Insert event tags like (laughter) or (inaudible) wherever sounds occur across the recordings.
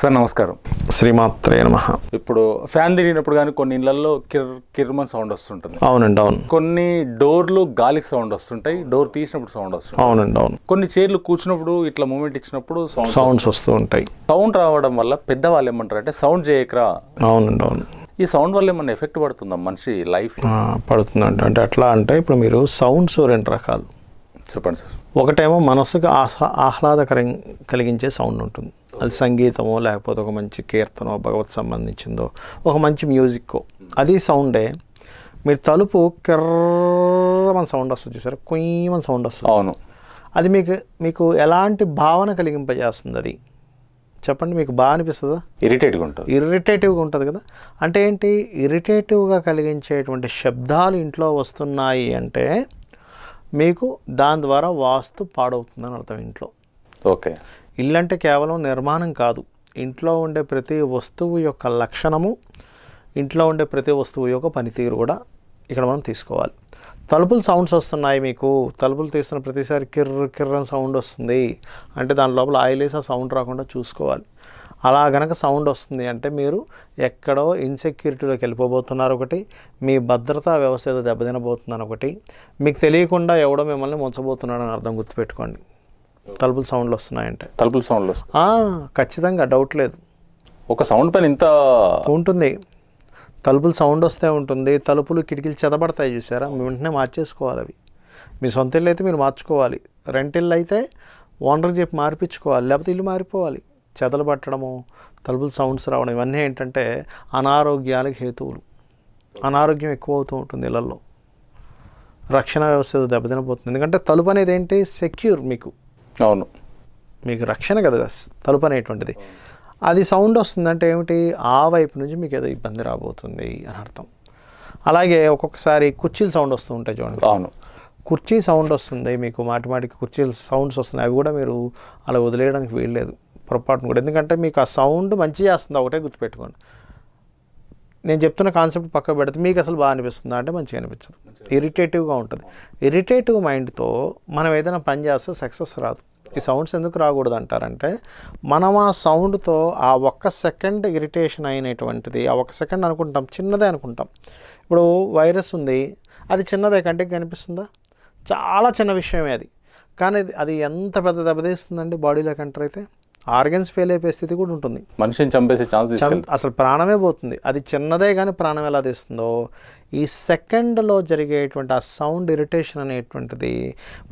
sir నమస్కారం శ్రీమాత్రే నమ ఇప్పుడు ఫ్యాన్ తిరిగినప్పుడు కానీ కొన్ని ఇళ్లలో కిర్ కిర్మన్ సౌండ్ వస్తుంటుంది అవునండి అవును కొన్ని డోర్లు గాలికి సౌండ్ వస్తుంటాయి డోర్ తీసినప్పుడు సౌండ్ వస్తుంది అవునండి అవును కొన్ని చైర్లు కూర్చున్నప్పుడు ఇట్లా మూమెంట్ ఇచ్చినప్పుడు సౌండ్స్ వస్తూ ఉంటాయి సౌండ్ రావడం వల్ల పెద్దవాళ్ళు ఏమంటారు అంటే సౌండ్ చేయకరా అవునండి అవును ఈ సౌండ్ వల్ల ఏమైనా ఎఫెక్ట్ పడుతుందా మనిషి లైఫ్ పడుతుందంట అంటే అట్లా అంటే ఇప్పుడు మీరు సౌండ్స్ రెండు రకాలు చెప్పండి సార్ ఒకటేమో మనసుకు ఆహ్లాదకరం కలిగించే సౌండ్ ఉంటుంది అది సంగీతమో లేకపోతే ఒక మంచి కీర్తనో భగవత్ సంబంధించిందో ఒక మంచి మ్యూజిక్కో అది సౌండే మీరు తలుపు కిర్రమని సౌండ్ వస్తుంది చూసారు కొయ్యమని సౌండ్ వస్తుంది అవును అది మీకు మీకు ఎలాంటి భావన కలిగింపజేస్తుంది అది చెప్పండి మీకు బాగా అనిపిస్తుందా ఇరిటేటివ్గా ఉంటుంది ఇరిటేటివ్గా ఉంటుంది కదా అంటే ఏంటి ఇరిటేటివ్గా కలిగించేటువంటి శబ్దాలు ఇంట్లో వస్తున్నాయి అంటే మీకు దాని ద్వారా వాస్తు పాడవుతుందని అర్థం ఇంట్లో ఓకే ఇల్లంటే కేవలం నిర్మాణం కాదు ఇంట్లో ఉండే ప్రతి వస్తువు యొక్క లక్షణము ఇంట్లో ఉండే ప్రతి వస్తువు యొక్క పనితీరు కూడా ఇక్కడ మనం తీసుకోవాలి తలుపులు సౌండ్స్ వస్తున్నాయి మీకు తలుపులు తీస్తున్న ప్రతిసారి కిర్ర కిర్రన్ సౌండ్ వస్తుంది అంటే దాని లోపల ఆయిల్ వేసి ఆ సౌండ్ రాకుండా చూసుకోవాలి అలా గనక సౌండ్ వస్తుంది అంటే మీరు ఎక్కడో ఇన్సెక్యూరిటీలోకి వెళ్ళిపోబోతున్నారు ఒకటి మీ భద్రతా వ్యవస్థ ఏదో దెబ్బతినబోతుందని ఒకటి మీకు తెలియకుండా ఎవడో మిమ్మల్ని ముంచబోతున్నాడని అర్థం గుర్తుపెట్టుకోండి తలుపుల సౌండ్లు వస్తున్నాయంటే తలుపుల సౌండ్లు వస్తాయి ఖచ్చితంగా డౌట్ లేదు ఒక సౌండ్ పైన ఇంత ఉంటుంది తలుపులు సౌండ్ వస్తే ఉంటుంది తలుపులు కిటికీలు చెదబడతాయి చూసారా మీ వెంటనే మార్చేసుకోవాలి అవి మీ సొంత ఇల్లు అయితే మీరు మార్చుకోవాలి రెంట్ ఇల్లు అయితే ఓనర్ చెప్పి మార్పించుకోవాలి లేకపోతే ఇల్లు మారిపోవాలి చెదలు పట్టడము తలుపులు సౌండ్స్ రావడం ఇవన్నీ ఏంటంటే అనారోగ్యాలకు హేతువులు అనారోగ్యం ఎక్కువ అవుతూ ఉంటుంది ఇళ్లలో రక్షణ వ్యవస్థ దెబ్బతినపోతుంది ఎందుకంటే తలుపు అనేది ఏంటి సెక్యూర్ మీకు అవును మీకు రక్షణ కదా తలుపు అనేటువంటిది అది సౌండ్ వస్తుందంటే ఏమిటి ఆ వైపు నుంచి మీకు ఏదో ఇబ్బంది రాబోతుంది అని అర్థం అలాగే ఒక్కొక్కసారి కుర్చీలు సౌండ్ వస్తూ ఉంటాయి చూడండి అవును కుర్చీ సౌండ్ వస్తుంది మీకు మాటి మాటికి కుర్చీలు సౌండ్స్ వస్తున్నాయి అవి కూడా మీరు అలా వదిలేయడానికి వీల్లేదు పొరపాటును కూడా ఎందుకంటే మీకు ఆ సౌండ్ మంచి చేస్తుంది ఒకటే గుర్తుపెట్టుకోండి నేను చెప్తున్న కాన్సెప్ట్ పక్క పెడితే మీకు అసలు బాగా అనిపిస్తుందా అంటే మంచిగా అనిపించదు ఇరిటేటివ్గా ఉంటుంది ఇరిటేటివ్ మైండ్తో మనం ఏదైనా పని చేస్తే సక్సెస్ రాదు ఈ సౌండ్స్ ఎందుకు రాకూడదు అంటారంటే మనం ఆ సౌండ్తో ఆ ఒక్క సెకండ్ ఇరిటేషన్ అయినటువంటిది ఆ ఒక్క సెకండ్ అనుకుంటాం చిన్నదే అనుకుంటాం ఇప్పుడు వైరస్ ఉంది అది చిన్నదే కంటికి కనిపిస్తుందా చాలా చిన్న విషయమే అది కానీ అది ఎంత పెద్ద దెబ్బతీస్తుందండి బాడీలో కంటర్ అయితే ఆర్గన్స్ ఫెయిల్ అయిపోయే స్థితి కూడా ఉంటుంది మనిషిని చంపేసే ఛాన్స్ అసలు ప్రాణమే పోతుంది అది చిన్నదే కానీ ప్రాణం ఎలా తీస్తుందో ఈ సెకండ్లో జరిగేటువంటి ఆ సౌండ్ ఇరిటేషన్ అనేటువంటిది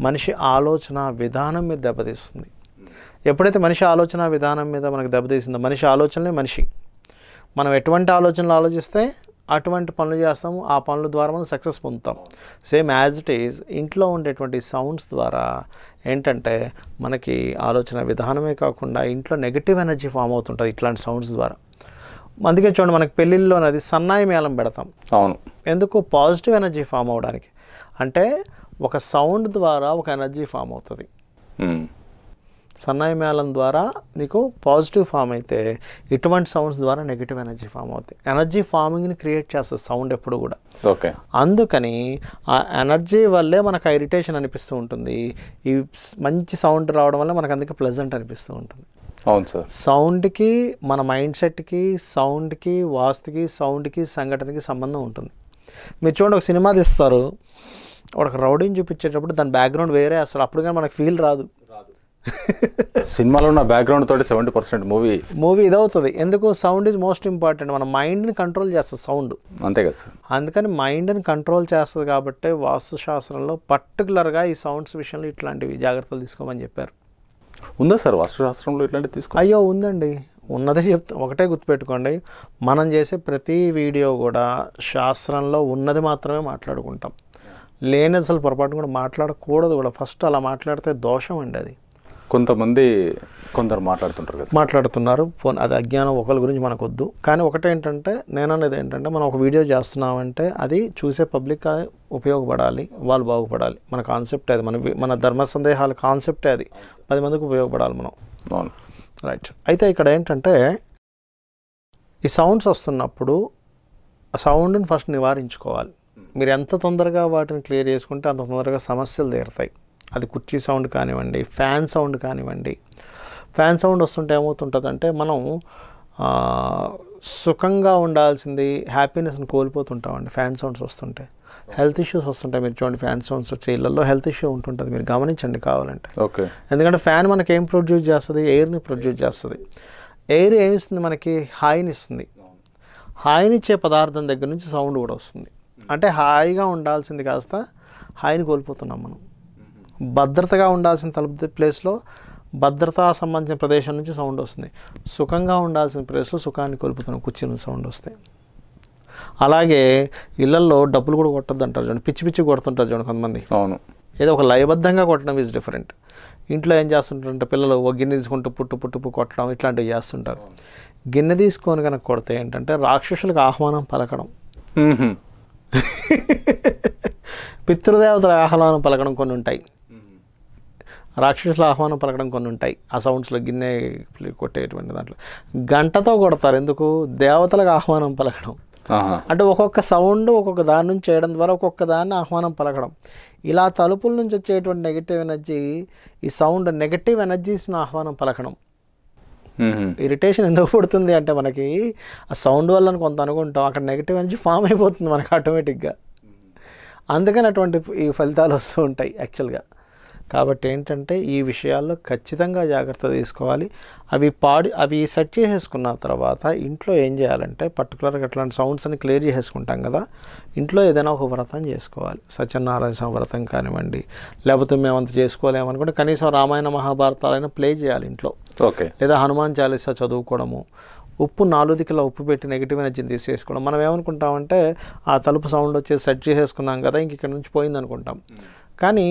మనిషి ఆలోచన విధానం మీద దెబ్బతీస్తుంది ఎప్పుడైతే మనిషి ఆలోచన విధానం మీద మనకు దెబ్బతీసిందో మనిషి ఆలోచనలే మనిషి మనం ఎటువంటి ఆలోచనలు ఆలోచిస్తే అటువంటి పనులు చేస్తాము ఆ పనుల ద్వారా మనం సక్సెస్ పొందుతాం సేమ్ యాజ్ ఇట్ ఈజ్ ఇంట్లో ఉండేటువంటి సౌండ్స్ ద్వారా ఏంటంటే మనకి ఆలోచన విధానమే కాకుండా ఇంట్లో నెగిటివ్ ఎనర్జీ ఫామ్ అవుతుంటుంది ఇట్లాంటి సౌండ్స్ ద్వారా అందుకే చూడండి మనకి అనేది సన్నాయి మేళం పెడతాం అవును ఎందుకు పాజిటివ్ ఎనర్జీ ఫామ్ అవడానికి అంటే ఒక సౌండ్ ద్వారా ఒక ఎనర్జీ ఫామ్ అవుతుంది సన్నాయి మేళం ద్వారా నీకు పాజిటివ్ ఫామ్ అయితే ఇటువంటి సౌండ్స్ ద్వారా నెగిటివ్ ఎనర్జీ ఫామ్ అవుతాయి ఎనర్జీ ఫార్మింగ్ని క్రియేట్ చేస్తుంది సౌండ్ ఎప్పుడు కూడా ఓకే అందుకని ఆ ఎనర్జీ వల్లే మనకు ఇరిటేషన్ అనిపిస్తూ ఉంటుంది ఈ మంచి సౌండ్ రావడం వల్ల మనకు అందుకే ప్లెజెంట్ అనిపిస్తూ ఉంటుంది అవును సార్ సౌండ్కి మన మైండ్ సెట్కి సౌండ్కి వాస్తుకి సౌండ్కి సంఘటనకి సంబంధం ఉంటుంది మీరు చూడండి ఒక సినిమా తీస్తారు ఒక రౌడీని చూపించేటప్పుడు దాని బ్యాక్గ్రౌండ్ వేరే అసలు అప్పుడు కానీ మనకు ఫీల్ రాదు సినిమాలో ఉన్న బ్యాక్గ్రౌండ్ తోటి సెవెంటీ పర్సెంట్ మూవీ మూవీ ఇదవుతుంది ఎందుకు సౌండ్ ఈజ్ మోస్ట్ ఇంపార్టెంట్ మన మైండ్ని కంట్రోల్ చేస్తుంది సౌండ్ అంతే కదా సార్ అందుకని మైండ్ని కంట్రోల్ చేస్తుంది కాబట్టి వాస్తుశాస్త్రంలో పర్టికులర్గా ఈ సౌండ్స్ విషయంలో ఇట్లాంటివి జాగ్రత్తలు తీసుకోమని చెప్పారు ఉందా సార్ వాస్తు శాస్త్రంలో ఇట్లాంటివి తీసుకో అయ్యో ఉందండి ఉన్నదే చెప్తా ఒకటే గుర్తుపెట్టుకోండి మనం చేసే ప్రతి వీడియో కూడా శాస్త్రంలో ఉన్నది మాత్రమే మాట్లాడుకుంటాం లేని అసలు పొరపాటు కూడా మాట్లాడకూడదు కూడా ఫస్ట్ అలా మాట్లాడితే దోషం అండి అది కొంతమంది కొందరు మాట్లాడుతుంటారు కదా మాట్లాడుతున్నారు ఫోన్ అది అజ్ఞానం ఒకరి గురించి మనకు వద్దు కానీ ఒకటేంటంటే నేను అనేది ఏంటంటే మనం ఒక వీడియో చేస్తున్నామంటే అది చూసే పబ్లిక్ ఉపయోగపడాలి వాళ్ళు బాగుపడాలి మన కాన్సెప్ట్ అది మన మన ధర్మ సందేహాల కాన్సెప్టే అది పది మందికి ఉపయోగపడాలి మనం అవును రైట్ అయితే ఇక్కడ ఏంటంటే ఈ సౌండ్స్ వస్తున్నప్పుడు ఆ సౌండ్ని ఫస్ట్ నివారించుకోవాలి మీరు ఎంత తొందరగా వాటిని క్లియర్ చేసుకుంటే అంత తొందరగా సమస్యలు తీరుతాయి అది కుర్చీ సౌండ్ కానివ్వండి ఫ్యాన్ సౌండ్ కానివ్వండి ఫ్యాన్ సౌండ్ వస్తుంటే ఏమవుతుంటుందంటే మనం సుఖంగా ఉండాల్సింది హ్యాపీనెస్ని కోల్పోతుంటామండి ఫ్యాన్ సౌండ్స్ వస్తుంటే హెల్త్ ఇష్యూస్ వస్తుంటాయి మీరు చూడండి ఫ్యాన్ సౌండ్స్ వచ్చే ఇళ్ళల్లో హెల్త్ ఇష్యూ ఉంటుంటుంది మీరు గమనించండి కావాలంటే ఓకే ఎందుకంటే ఫ్యాన్ మనకి ఏం ప్రొడ్యూస్ చేస్తుంది ఎయిర్ని ప్రొడ్యూస్ చేస్తుంది ఎయిర్ ఏమిస్తుంది మనకి హాయిని ఇస్తుంది హాయినిచ్చే పదార్థం దగ్గర నుంచి సౌండ్ కూడా వస్తుంది అంటే హాయిగా ఉండాల్సింది కాస్త హాయిని కోల్పోతున్నాం మనం భద్రతగా ఉండాల్సిన తలుపు ప్లేస్లో భద్రతా సంబంధించిన ప్రదేశం నుంచి సౌండ్ వస్తుంది సుఖంగా ఉండాల్సిన ప్లేస్లో సుఖాన్ని కోల్పోతున్న కుర్చీ నుంచి సౌండ్ వస్తాయి అలాగే ఇళ్లలో డబ్బులు కూడా కొట్టద్దు అంటారు చూడండి పిచ్చి పిచ్చి కొడుతుంటారు చూడండి కొంతమంది అవును ఏదో ఒక లయబద్ధంగా కొట్టడం ఈజ్ డిఫరెంట్ ఇంట్లో ఏం చేస్తుంటారంటే పిల్లలు ఒక గిన్నె తీసుకుంటూ పుట్టు పుట్టు కొట్టడం ఇట్లాంటివి చేస్తుంటారు గిన్నె తీసుకొని కనుక కొడితే ఏంటంటే రాక్షసులకు ఆహ్వానం పలకడం (laughs) పితృదేవతల ఆహ్వానం పలకడం కొన్ని ఉంటాయి రాక్షసుల ఆహ్వానం పలకడం కొన్ని ఉంటాయి ఆ సౌండ్స్లో గిన్నె కొట్టేటువంటి దాంట్లో గంటతో కొడతారు ఎందుకు దేవతలకు ఆహ్వానం పలకడం అంటే ఒక్కొక్క సౌండ్ ఒక్కొక్క దాని నుంచి చేయడం ద్వారా ఒక్కొక్క దాన్ని ఆహ్వానం పలకడం ఇలా తలుపుల నుంచి వచ్చేటువంటి నెగిటివ్ ఎనర్జీ ఈ సౌండ్ నెగిటివ్ ఎనర్జీస్ని ఆహ్వానం పలకడం ఇరిటేషన్ ఎందుకు పుడుతుంది అంటే మనకి ఆ సౌండ్ వల్ల కొంత అనుకుంటాం అక్కడ నెగిటివ్ ఎనర్జీ ఫామ్ అయిపోతుంది మనకు ఆటోమేటిక్గా అందుకని అటువంటి ఈ ఫలితాలు వస్తూ ఉంటాయి యాక్చువల్గా కాబట్టి ఏంటంటే ఈ విషయాల్లో ఖచ్చితంగా జాగ్రత్త తీసుకోవాలి అవి పాడి అవి సెట్ చేసేసుకున్న తర్వాత ఇంట్లో ఏం చేయాలంటే పర్టికులర్గా అట్లాంటి సౌండ్స్ని క్లియర్ చేసేసుకుంటాం కదా ఇంట్లో ఏదైనా ఒక వ్రతం చేసుకోవాలి సత్యనారాయణ స్వామి వ్రతం కానివ్వండి లేకపోతే మేము అంత చేసుకోలేము అనుకుంటే కనీసం రామాయణ మహాభారతాలైనా ప్లే చేయాలి ఇంట్లో ఓకే లేదా హనుమాన్ చాలీసా చదువుకోవడము ఉప్పు నాలుగు దిక్కుల ఉప్పు పెట్టి నెగిటివ్ ఎనర్జీని తీసేసుకోవడం మనం ఏమనుకుంటామంటే ఆ తలుపు సౌండ్ వచ్చేసి సెట్ చేసేసుకున్నాం కదా ఇంక ఇక్కడ నుంచి పోయింది అనుకుంటాం కానీ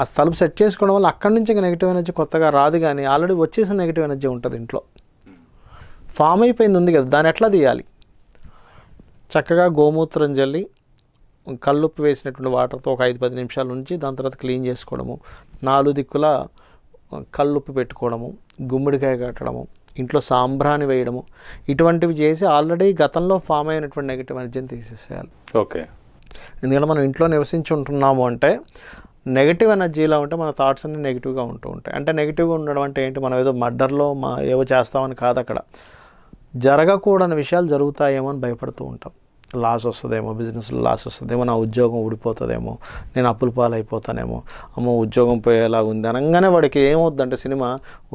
ఆ స్థలం సెట్ చేసుకోవడం వల్ల అక్కడి నుంచి ఇంకా నెగిటివ్ ఎనర్జీ కొత్తగా రాదు కానీ ఆల్రెడీ వచ్చేసిన నెగిటివ్ ఎనర్జీ ఉంటుంది ఇంట్లో ఫామ్ అయిపోయింది ఉంది కదా దాన్ని ఎట్లా తీయాలి చక్కగా గోమూత్రం జల్లి కళ్ళుప్పు వేసినటువంటి వాటర్తో ఒక ఐదు పది నిమిషాల నుంచి దాని తర్వాత క్లీన్ చేసుకోవడము నాలుగు దిక్కుల కళ్ళుప్పు పెట్టుకోవడము గుమ్మడికాయ కట్టడము ఇంట్లో సాంబ్రాన్ని వేయడము ఇటువంటివి చేసి ఆల్రెడీ గతంలో ఫామ్ అయినటువంటి నెగిటివ్ ఎనర్జీని తీసేసేయాలి ఓకే ఎందుకంటే మనం ఇంట్లో నివసించి ఉంటున్నాము అంటే నెగిటివ్ ఎనర్జీలో ఉంటే మన థాట్స్ అన్ని నెగిటివ్గా ఉంటూ ఉంటాయి అంటే నెగిటివ్గా ఉండడం అంటే ఏంటి మనం ఏదో మర్డర్లో మా ఏవో చేస్తామని కాదు అక్కడ జరగకూడని విషయాలు జరుగుతాయేమో అని భయపడుతూ ఉంటాం లాస్ వస్తుందేమో బిజినెస్లో లాస్ వస్తుందేమో నా ఉద్యోగం ఊడిపోతుందేమో నేను అప్పుల పాలైపోతానేమో అమ్మో ఉద్యోగం పోయేలాగా ఉంది అనగానే వాడికి ఏమవుద్దంటే సినిమా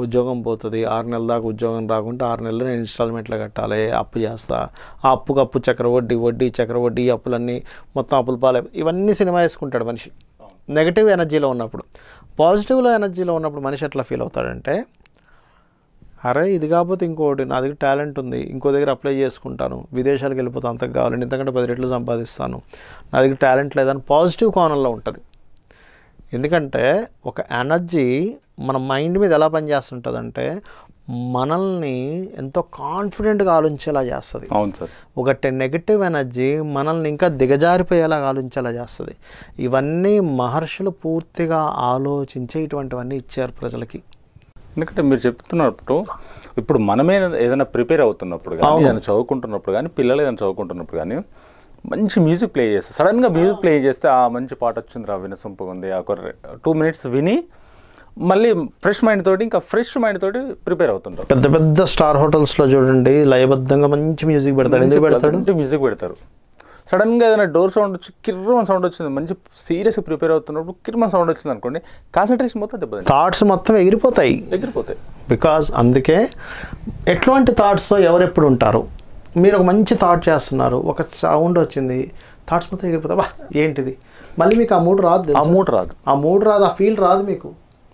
ఉద్యోగం పోతుంది ఆరు నెలల దాకా ఉద్యోగం రాకుంటే ఆరు నెలలు నేను ఇన్స్టాల్మెంట్లో కట్టాలి అప్పు చేస్తా ఆ అప్పుకు అప్పు చక్రవడ్డీ వడ్డీ చక్రవడ్డీ అప్పులన్నీ మొత్తం అప్పుల పాలై ఇవన్నీ సినిమా వేసుకుంటాడు మనిషి నెగటివ్ ఎనర్జీలో ఉన్నప్పుడు పాజిటివ్లో ఎనర్జీలో ఉన్నప్పుడు మనిషి ఎట్లా ఫీల్ అవుతాడంటే అరే ఇది కాకపోతే ఇంకోటి నా దగ్గర టాలెంట్ ఉంది ఇంకో దగ్గర అప్లై చేసుకుంటాను విదేశాలకు వెళ్ళిపోతే అంతకు కావాలండి ఇంతకంటే పది రెట్లు సంపాదిస్తాను నా దగ్గర టాలెంట్ లేదని పాజిటివ్ కోణంలో ఉంటుంది ఎందుకంటే ఒక ఎనర్జీ మన మైండ్ మీద ఎలా పనిచేస్తుంటుందంటే మనల్ని ఎంతో కాన్ఫిడెంట్గా ఆలోచించేలా చేస్తుంది అవును సార్ ఒకటి నెగిటివ్ ఎనర్జీ మనల్ని ఇంకా దిగజారిపోయేలా ఆలోచించేలా చేస్తుంది ఇవన్నీ మహర్షులు పూర్తిగా ఆలోచించే ఇటువంటివన్నీ ఇచ్చారు ప్రజలకి ఎందుకంటే మీరు చెప్తున్నప్పుడు ఇప్పుడు మనమే ఏదైనా ప్రిపేర్ అవుతున్నప్పుడు కానీ ఏదైనా చదువుకుంటున్నప్పుడు కానీ పిల్లలు ఏదైనా చదువుకుంటున్నప్పుడు కానీ మంచి మ్యూజిక్ ప్లే చేస్తారు సడన్గా మ్యూజిక్ ప్లే చేస్తే ఆ మంచి పాట వచ్చింది రా వినసొంపుగా ఉంది ఒక టూ మినిట్స్ విని మళ్ళీ ఫ్రెష్ మైండ్ తోటి ఇంకా ఫ్రెష్ మైండ్ తోటి ప్రిపేర్ అవుతుంటారు పెద్ద పెద్ద స్టార్ హోటల్స్ లో చూడండి లయబద్ధంగా మంచి మ్యూజిక్ పెడతాడు ఎందుకు పెడతాడు మ్యూజిక్ పెడతారు సడన్ గా ఏదైనా డోర్ సౌండ్ వచ్చి కిర్రమన్ సౌండ్ వచ్చింది మంచి సీరియస్ ప్రిపేర్ అవుతున్నప్పుడు కిర్మ సౌండ్ వచ్చింది అనుకోండి కాన్సన్ట్రేషన్ మొత్తం దెబ్బ థాట్స్ మొత్తం ఎగిరిపోతాయి ఎగిరిపోతాయి బికాస్ అందుకే ఎట్లాంటి థాట్స్తో ఎవరెప్పుడు ఉంటారు మీరు ఒక మంచి థాట్ చేస్తున్నారు ఒక సౌండ్ వచ్చింది థాట్స్ మొత్తం ఎగిరిపోతాయి ఏంటిది మళ్ళీ మీకు ఆ మూడు రాదు ఆ మూడు రాదు ఆ మూడు రాదు ఆ ఫీల్ రాదు మీకు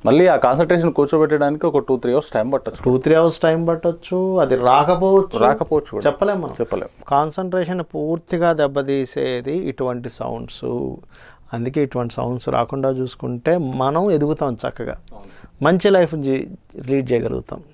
మళ్ళీ ఆ కాన్సన్ట్రేషన్ కూర్చోబెట్టడానికి ఒక టూ త్రీ అవర్స్ టైం పట్టచ్చు టూ త్రీ అవర్స్ టైం పట్టచ్చు అది రాకపోవచ్చు రాకపోవచ్చు చెప్పలేము మనం చెప్పలేము కాన్సన్ట్రేషన్ పూర్తిగా దెబ్బతీసేది ఇటువంటి సౌండ్స్ అందుకే ఇటువంటి సౌండ్స్ రాకుండా చూసుకుంటే మనం ఎదుగుతాం చక్కగా మంచి లైఫ్ లీడ్ చేయగలుగుతాం